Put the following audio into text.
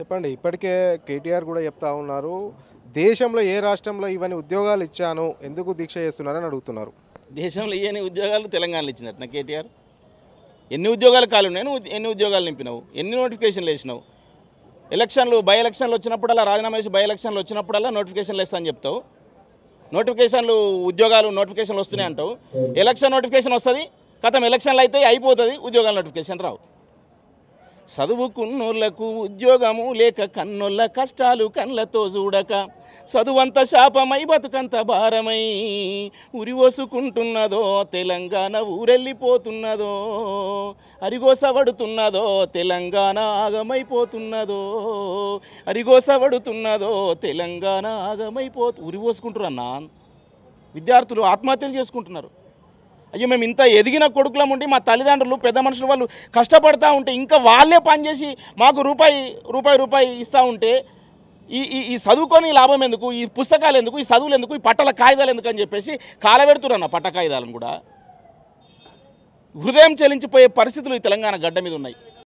చెప్పండి ఇప్పటికే కేటీఆర్ కూడా చెప్తా ఉన్నారు దేశంలో ఏ రాష్ట్రంలో ఇవన్నీ ఉద్యోగాలు ఇచ్చాను ఎందుకు దీక్ష చేస్తున్నారని అడుగుతున్నారు దేశంలో ఇవన్నీ ఉద్యోగాలు తెలంగాణలో ఇచ్చినట్టు నా కేటీఆర్ ఎన్ని ఉద్యోగాలు ఖాళీ ఎన్ని ఉద్యోగాలు నింపినావు ఎన్ని నోటిఫికేషన్లు వేసినావు ఎలక్షన్లు బై ఎలక్షన్లు వచ్చినప్పుడల్లా రాజీనామా చేసి బై ఎలక్షన్లు వచ్చినప్పుడల్లా నోటిఫికేషన్లు వేస్తా అని చెప్తావు నోటిఫికేషన్లు ఉద్యోగాలు నోటిఫికేషన్లు వస్తున్నాయి అంటావు ఎలక్షన్ నోటిఫికేషన్ వస్తుంది గతం ఎలక్షన్లు అయితే అయిపోతుంది ఉద్యోగాల నోటిఫికేషన్ రావు చదువుకున్నోళ్లకు ఉద్యోగము లేక కన్నోళ్ళ కష్టాలు కళ్ళతో చూడక చదువంత శాపమై బతుకంత భారమై ఉరివోసుకుంటున్నదో తెలంగాణ ఊరెళ్ళిపోతున్నదో అరిగోసవడుతున్నదో తెలంగాణ ఆగమైపోతున్నదో అరిగోసవడుతున్నదో తెలంగాణ ఆగమైపో ఉరివోసుకుంటున్నారు అన్న విద్యార్థులు ఆత్మహత్యలు చేసుకుంటున్నారు అయ్యో మేము ఇంత ఎదిగిన కొడుకులం ఉండి మా తల్లిదండ్రులు పెద్ద మనుషులు వాళ్ళు కష్టపడతా ఉంటే ఇంకా వాళ్ళే పనిచేసి మాకు రూపాయి రూపాయి రూపాయి ఇస్తూ ఉంటే ఈ ఈ ఈ చదువుకొని లాభం ఎందుకు ఈ పుస్తకాలు ఎందుకు ఈ చదువులు ఎందుకు ఈ పట్టల కాగితాలు ఎందుకు అని చెప్పేసి కాలబెడుతున్నాను పట్ట కాగితాలను కూడా హృదయం చెలించిపోయే పరిస్థితులు ఈ తెలంగాణ గడ్డ మీద ఉన్నాయి